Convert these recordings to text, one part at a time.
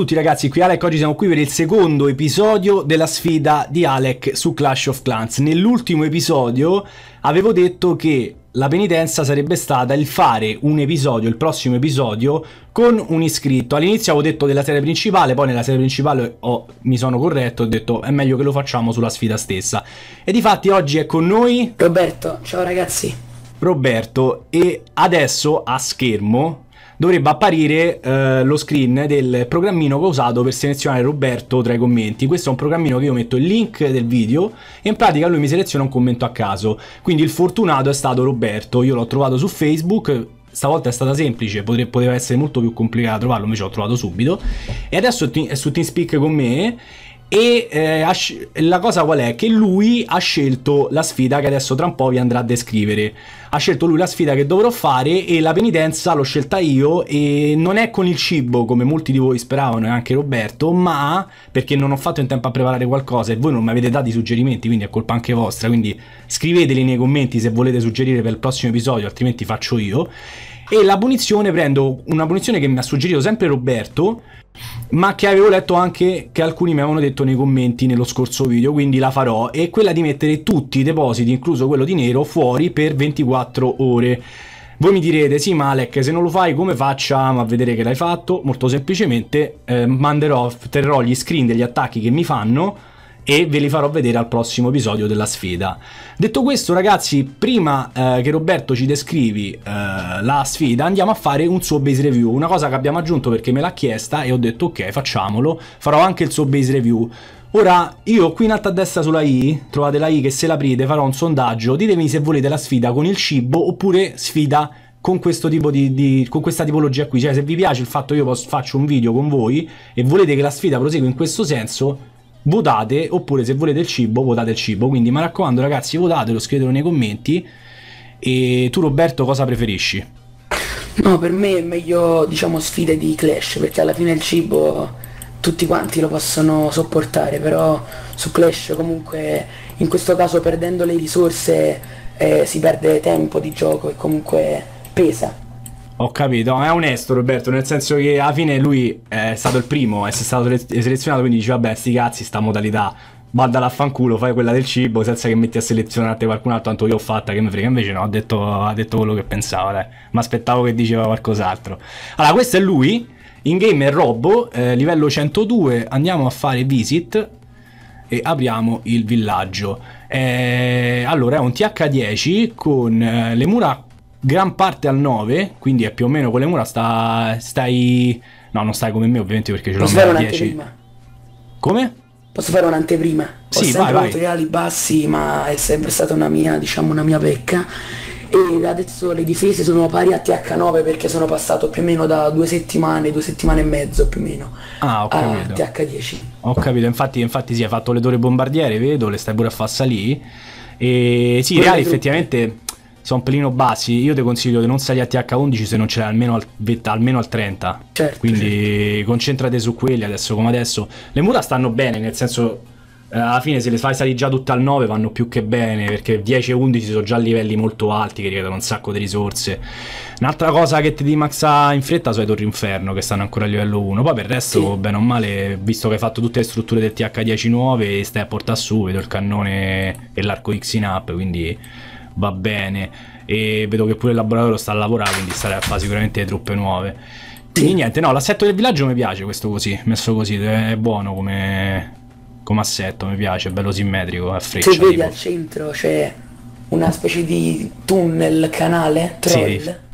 tutti ragazzi, qui Alec, oggi siamo qui per il secondo episodio della sfida di Alec su Clash of Clans. Nell'ultimo episodio avevo detto che la penitenza sarebbe stata il fare un episodio, il prossimo episodio, con un iscritto. All'inizio avevo detto della serie principale, poi nella serie principale ho, mi sono corretto, ho detto è meglio che lo facciamo sulla sfida stessa. E di fatti oggi è con noi... Roberto, ciao ragazzi. Roberto, e adesso a schermo dovrebbe apparire eh, lo screen del programmino che ho usato per selezionare Roberto tra i commenti. Questo è un programmino che io metto il link del video e in pratica lui mi seleziona un commento a caso. Quindi il fortunato è stato Roberto, io l'ho trovato su Facebook, stavolta è stata semplice, poteva essere molto più complicata trovarlo, invece l'ho trovato subito. E adesso è su TeamSpeak con me e eh, la cosa qual è? Che lui ha scelto la sfida che adesso tra un po' vi andrà a descrivere. Ha scelto lui la sfida che dovrò fare e la penitenza l'ho scelta io e non è con il cibo come molti di voi speravano e anche Roberto, ma perché non ho fatto in tempo a preparare qualcosa e voi non mi avete dato i suggerimenti, quindi è colpa anche vostra, quindi scriveteli nei commenti se volete suggerire per il prossimo episodio, altrimenti faccio io. E la punizione prendo una punizione che mi ha suggerito sempre Roberto ma che avevo letto anche che alcuni mi avevano detto nei commenti nello scorso video, quindi la farò, è quella di mettere tutti i depositi, incluso quello di nero, fuori per 24 ore. Voi mi direte, sì ma Alec, se non lo fai come facciamo a vedere che l'hai fatto? Molto semplicemente eh, manderò, terrò gli screen degli attacchi che mi fanno e ve li farò vedere al prossimo episodio della sfida. Detto questo ragazzi, prima eh, che Roberto ci descrivi eh, la sfida andiamo a fare un suo base review, una cosa che abbiamo aggiunto perché me l'ha chiesta e ho detto ok facciamolo, farò anche il suo base review. Ora, io qui in alto a destra sulla I, trovate la I che se l'aprite farò un sondaggio, ditemi se volete la sfida con il cibo oppure sfida con, di, di, con questa tipologia qui, cioè se vi piace il fatto che io posso, faccio un video con voi e volete che la sfida prosegua in questo senso, votate, oppure se volete il cibo, votate il cibo. Quindi mi raccomando ragazzi, votatelo, scrivetelo nei commenti. E tu Roberto cosa preferisci? No, per me è meglio, diciamo, sfide di Clash, perché alla fine il cibo tutti quanti lo possono sopportare, però su Clash comunque in questo caso perdendo le risorse eh, si perde tempo di gioco e comunque pesa. Ho capito, ma è onesto Roberto, nel senso che alla fine lui è stato il primo, è stato selezionato, quindi dice vabbè sti cazzi, sta modalità, vada fanculo, fai quella del cibo senza che metti a selezionarti qualcun altro, tanto io ho fatta, che mi frega, invece no, ha detto, ha detto quello che pensava, dai, mi aspettavo che diceva qualcos'altro. Allora, questo è lui, in game è Robbo, eh, livello 102, andiamo a fare visit e apriamo il villaggio. Eh, allora, è un TH10 con eh, le mura gran parte al 9, quindi è più o meno con le mura sta, stai... No, non stai come me ovviamente perché ce l'ho a 10. Come? Posso fare un'anteprima? Ho sì, sempre vai, avuto vai. gli bassi, ma è sempre stata una mia, diciamo, una mia pecca. E adesso le difese sono pari a TH9 perché sono passato più o meno da due settimane, due settimane e mezzo più o meno. Ah, ok. capito. TH10. Ho capito, infatti, infatti sì, hai fatto le dore bombardiere, vedo, le stai pure a far salire. E sì, Quelle reali effettivamente sono un pelino bassi, io ti consiglio di non salire a TH11 se non ce l'hai almeno al, almeno al 30. Certo, Quindi certo. concentrate su quelli adesso come adesso. Le muta stanno bene, nel senso eh, alla fine se le fai salire già tutte al 9 vanno più che bene perché 10 e 11 sono già livelli molto alti che richiedono un sacco di risorse un'altra cosa che ti dimaxa ah, in fretta sono i torri inferno che stanno ancora a livello 1 poi per il resto sì. bene o male visto che hai fatto tutte le strutture del TH10 nuove stai a portare su vedo il cannone e l'arco X in up quindi va bene e vedo che pure il laboratorio sta a lavorare quindi sarà a fare sicuramente le truppe nuove quindi niente no l'assetto del villaggio mi piace questo così messo così è buono come, come assetto mi piace è bello simmetrico è freccia se vedi tipo. al centro c'è una specie di tunnel canale troll sì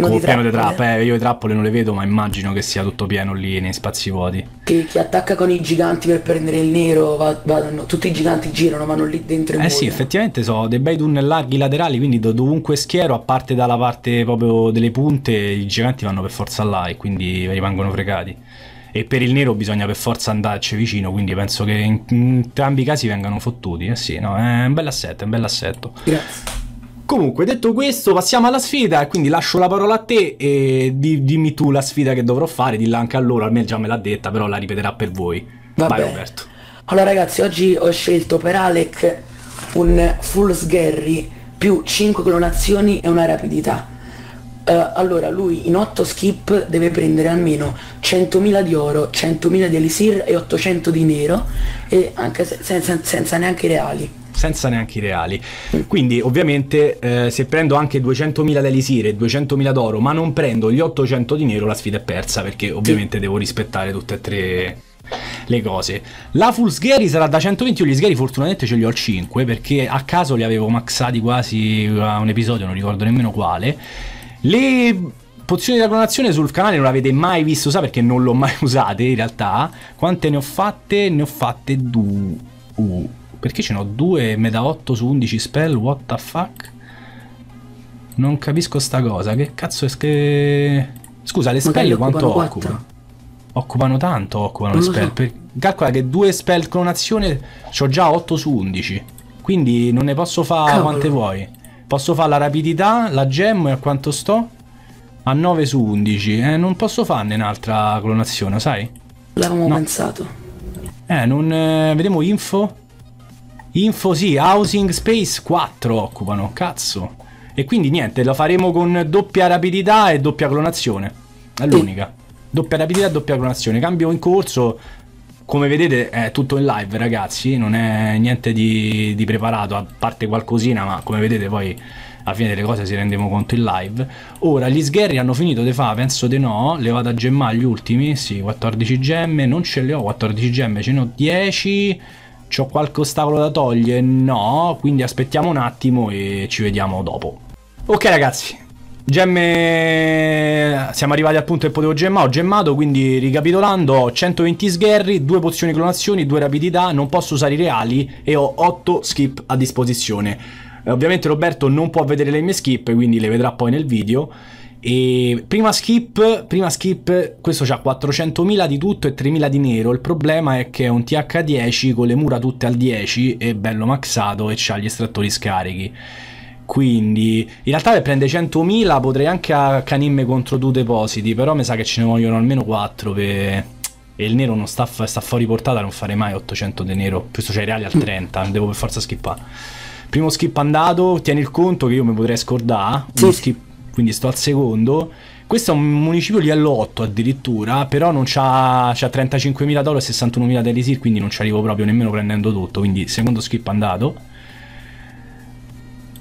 pieno, di, pieno di trappole. Eh, io le trappole non le vedo, ma immagino che sia tutto pieno lì nei spazi vuoti. Che chi attacca con i giganti per prendere il nero, va, va, no, tutti i giganti girano, vanno lì dentro. E Eh sì, effettivamente so, dei bei tunnel larghi laterali, quindi da dovunque schiero, a parte dalla parte proprio delle punte, i giganti vanno per forza là e quindi rimangono fregati. E per il nero bisogna per forza andarci vicino, quindi penso che in entrambi i casi vengano fottuti. Eh sì, no, è un bel assetto, è un bel assetto. Grazie. Comunque, detto questo, passiamo alla sfida. e Quindi lascio la parola a te e di, dimmi tu la sfida che dovrò fare. Dilla anche a loro. Almeno già me l'ha detta, però la ripeterà per voi. Vabbè. Vai, Roberto. Allora, ragazzi, oggi ho scelto per Alec un full sgherry più 5 clonazioni e una rapidità. Uh, allora, lui in 8 skip deve prendere almeno 100.000 di oro, 100.000 di elisir e 800 di nero, e anche se senza, senza neanche i reali senza neanche i reali. Quindi ovviamente eh, se prendo anche 200.000 d'elisire e 200.000 d'oro, ma non prendo gli 800 di nero, la sfida è persa perché ovviamente sì. devo rispettare tutte e tre le cose. La full sgheri sarà da 120, io gli sgheri, fortunatamente ce li ho al 5 perché a caso li avevo maxati quasi a un episodio, non ricordo nemmeno quale. Le pozioni di clonazione sul canale non avete mai visto, sa perché non l'ho mai usate in realtà. Quante ne ho fatte? Ne ho fatte due. Uh perché ce n'ho due me da 8 su 11 spell? What the fuck? Non capisco sta cosa. Che cazzo è che... Scusa, le Magari spell quanto occupano? Occupano, occupano tanto, occupano non le spell. So. Per... Calcola che due spell clonazione ho già 8 su 11. Quindi non ne posso fare quante vuoi. Posso fare la rapidità, la gem e a quanto sto? A 9 su 11. Eh, non posso farne un'altra clonazione, sai? L'avevamo no. pensato. Eh, non... Eh, vediamo info. Info sì, Housing Space 4 occupano, cazzo. E quindi niente, lo faremo con doppia rapidità e doppia clonazione. È l'unica. Doppia rapidità e doppia clonazione. Cambio in corso, come vedete è tutto in live ragazzi, non è niente di, di preparato, a parte qualcosina, ma come vedete poi alla fine delle cose si rendiamo conto in live. Ora, gli sgherri hanno finito di fa, penso di no, le vado a gemmare gli ultimi, sì, 14 gemme, non ce le ho 14 gemme, ce ne ho 10... C'ho qualche ostacolo da togliere? No, quindi aspettiamo un attimo e ci vediamo dopo. Ok ragazzi, Gemme... Siamo arrivati al punto che potevo gemmare, ho gemmato, quindi ricapitolando, ho 120 sgherri, 2 pozioni clonazioni, 2 rapidità, non posso usare i reali e ho 8 skip a disposizione. Eh, ovviamente Roberto non può vedere le mie skip, quindi le vedrà poi nel video. E prima skip, prima skip, questo c'ha 400.000 di tutto e 3.000 di nero. Il problema è che è un TH10 con le mura tutte al 10 e bello maxato e c'ha gli estrattori scarichi. Quindi in realtà per prende 100.000 potrei anche accanimme contro due depositi, però mi sa che ce ne vogliono almeno 4 per... E il nero non sta, sta fuori portata, non farei mai 800 di nero. Questo c'è i reali al 30, mm. devo per forza skippare. Primo skip andato, tieni il conto che io mi potrei scordare. Uno sì. skip quindi sto al secondo. Questo è un municipio livello 8 addirittura, però non c'ha, 35.000 d'oro e 61.000 di elisir, quindi non ci arrivo proprio nemmeno prendendo tutto, quindi secondo skip andato.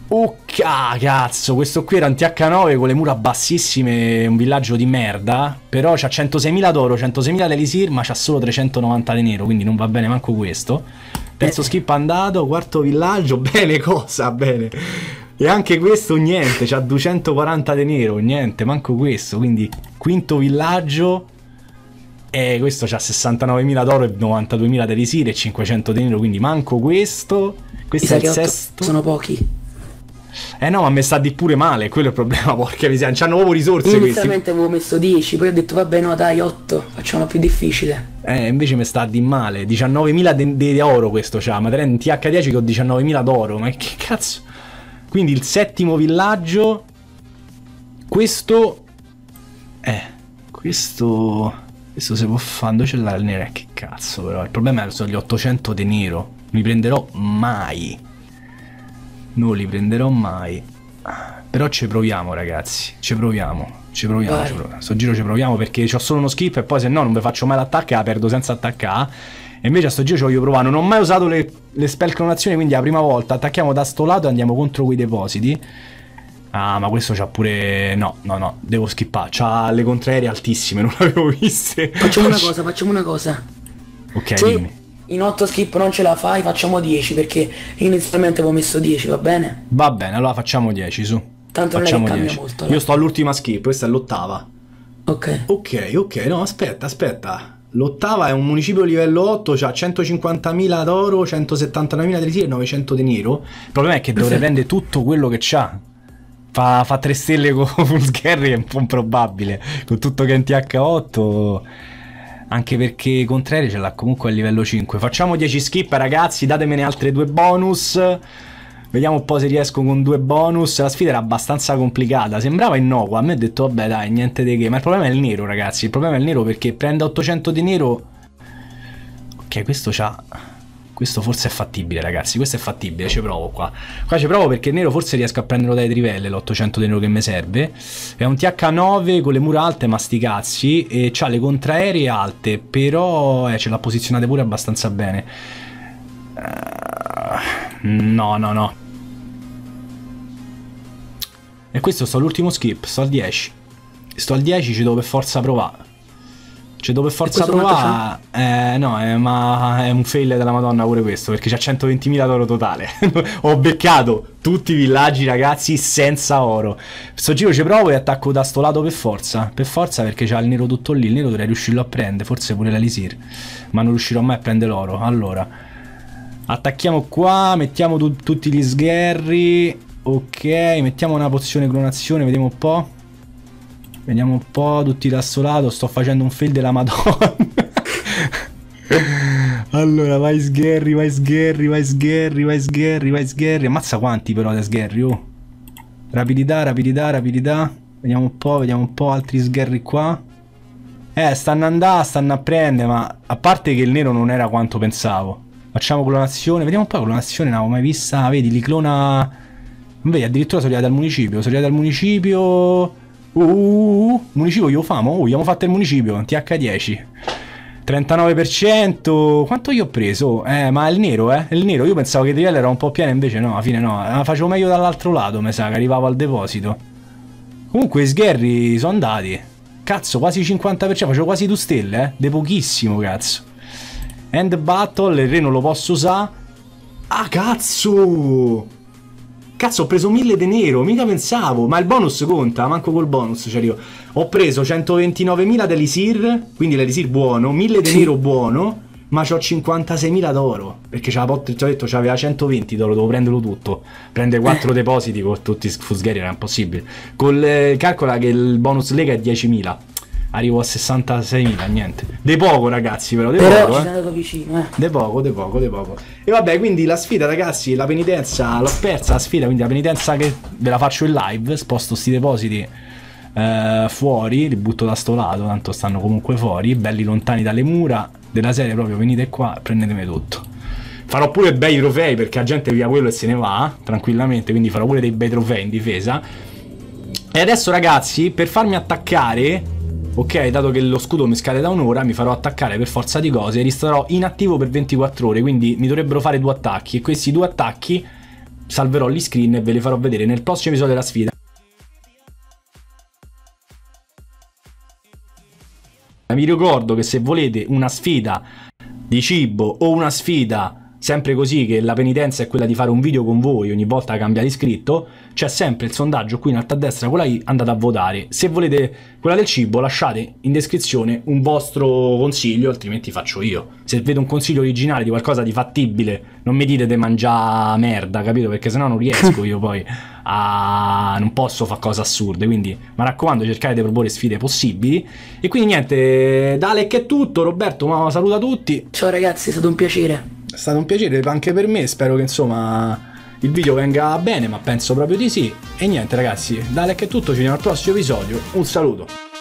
Oh cazzo, questo qui era un TH9 con le mura bassissime, un villaggio di merda, però c'ha 106.000 d'oro, 106.000 di elisir, ma c'ha solo 390 di nero, quindi non va bene manco questo. Terzo skip andato, quarto villaggio, bene cosa, bene. E anche questo niente, c'ha 240 de nero, niente, manco questo, quindi quinto villaggio e questo c'ha 69.000 d'oro e 92.000 di risire e 500 de nero, quindi manco questo. Questo I è il sesto. Sono pochi. Eh no, ma mi sta di pure male, quello è il problema, porca miseria, non c'hanno nuovo risorse Inizialmente avevo messo 10, poi ho detto vabbè no dai 8, facciamo più difficile. Eh, invece mi sta di male, 19.000 di oro questo c'ha, ma 30 TH10 che ho 19.000 d'oro, ma che cazzo... Quindi il settimo villaggio... Questo... Eh, questo... Questo se può fare, dove c'è la nera? Eh, che cazzo però, il problema è che sono gli 800 de nero. Non Li prenderò mai. Non li prenderò mai. Però ci proviamo ragazzi, ci proviamo. Ci proviamo, ci Sto giro ci proviamo perché ho solo uno skip e poi se no non vi faccio mai l'attacca, la perdo senza attaccare e invece a sto giro ci voglio provare. Non ho mai usato le, le spell clonazioni, quindi la prima volta attacchiamo da sto lato e andiamo contro quei depositi. Ah, ma questo c'ha pure... No, no, no, devo skippare. C'ha le contraeree altissime, non le avevo viste. Facciamo una cosa, facciamo una cosa. Ok, Se dimmi. in 8 skip non ce la fai, facciamo 10, perché inizialmente avevo messo 10, va bene? Va bene, allora facciamo 10, su. Tanto facciamo non è 10. molto. Allora. Io sto all'ultima skip, questa è l'ottava. Ok. Ok, ok, no, aspetta, aspetta. L'ottava è un municipio livello 8, ha cioè 150.000 d'oro, 179.000 di lire e 900 di nero. Il problema è che dovrebbe prendere tutto quello che c'ha. Fa, fa 3 stelle con Vulsgherry è un po' improbabile. Con tutto che è in TH8 anche perché Contreri ce l'ha comunque a livello 5. Facciamo 10 skip ragazzi, datemene altre due bonus. Vediamo un po' se riesco con due bonus. La sfida era abbastanza complicata. Sembrava innocua. A me ho detto, vabbè, dai, niente di che. Ma il problema è il nero, ragazzi. Il problema è il nero perché prende 800 di nero. Ok, questo c'ha. Questo forse è fattibile, ragazzi. Questo è fattibile, ci provo qua. Qua ci provo perché il nero forse riesco a prenderlo dai trivelle, l'800 di nero che mi serve. È un TH9 con le mura alte, ma sti cazzi. E c'ha le contraeree alte, però eh, ce l'ha posizionata pure abbastanza bene. Uh, no, no, no. E questo sto all'ultimo skip, sto al 10. Sto al 10, ci devo per forza provare. Ci devo per forza provare. Eh, no, eh, ma è un fail della madonna pure questo, perché c'ha 120.000 d'oro totale. Ho beccato tutti i villaggi, ragazzi, senza oro. Sto giro ci provo e attacco da sto lato per forza. Per forza perché c'ha il nero tutto lì. Il nero dovrei riuscirlo a prendere, forse pure l'Alisir. Ma non riuscirò mai a prendere l'oro. Allora... Attacchiamo qua, mettiamo tu tutti gli sgherri Ok, mettiamo una pozione clonazione, vediamo un po'. Vediamo un po' tutti d'assolato, sto facendo un fail della madonna. allora, vai sgherri, vai sgherri, vai sgherri, vai sgherri, vai sgherri. Ammazza quanti però da sgherri, oh. Rapidità, rapidità, rapidità. Vediamo un po', vediamo un po' altri sgherri qua. Eh, stanno andando, stanno a prendere, ma a parte che il nero non era quanto pensavo. Facciamo clonazione, vediamo un po' la clonazione, non l'avevo mai vista. Ah, vedi, li clona Invece addirittura sono arrivati al municipio, sono arrivati al municipio... Uh, uh, uh. uh, uh municipio io famo, uh, abbiamo fatto il municipio, TH10. 39%, quanto io ho preso? Eh, ma il nero, eh, il nero, io pensavo che il livello era un po' pieno, invece no, alla fine no, la facevo meglio dall'altro lato, mi sa, che arrivavo al deposito. Comunque i sgherri sono andati. Cazzo, quasi 50%, facevo quasi due stelle, eh, de pochissimo, cazzo. End battle, il re non lo posso usare. Ah, cazzo! Cazzo, ho preso 1000 de nero, mica pensavo. Ma il bonus conta, manco col bonus ci cioè, arrivo. Ho preso 129.000 dell'Isir, quindi l'Elisir buono, 1000 de nero buono, ma ho 56.000 d'oro. Perché c'ha pot- ho detto c'aveva 120 d'oro, devo prenderlo tutto. Prende 4 depositi con tutti i fusgheri, era impossibile. Col, eh, calcola che il bonus lega è 10.000 arrivo a 66.000, niente. De poco ragazzi, però, de però poco. Però eh. vicino, eh. De poco, de poco, de poco. E vabbè, quindi la sfida ragazzi, la penitenza, l'ho persa la sfida, quindi la penitenza che ve la faccio in live, sposto sti depositi eh, fuori, li butto da sto lato, tanto stanno comunque fuori, belli lontani dalle mura della serie proprio, venite qua, prendetemi tutto. Farò pure bei trofei perché la gente via quello e se ne va tranquillamente, quindi farò pure dei bei trofei in difesa. E adesso ragazzi, per farmi attaccare Ok, dato che lo scudo mi scade da un'ora, mi farò attaccare per forza di cose e resterò inattivo per 24 ore, quindi mi dovrebbero fare due attacchi e questi due attacchi salverò gli screen e ve li farò vedere nel prossimo episodio della sfida. Vi ricordo che se volete una sfida di cibo o una sfida sempre così che la penitenza è quella di fare un video con voi ogni volta che cambiate iscritto, c'è sempre il sondaggio qui in alto a destra con la i, andate a votare. Se volete quella del cibo lasciate in descrizione un vostro consiglio, altrimenti faccio io. Se vedo un consiglio originale di qualcosa di fattibile, non mi dite di mangiare merda, capito? Perché sennò non riesco io poi a... non posso fare cose assurde, quindi mi raccomando cercate di proporre sfide possibili. E quindi niente, Dale che è tutto, Roberto ma saluta tutti. Ciao ragazzi, è stato un piacere. È stato un piacere anche per me, spero che insomma il video venga bene, ma penso proprio di sì. E niente ragazzi, da che è tutto, ci vediamo al prossimo episodio, un saluto!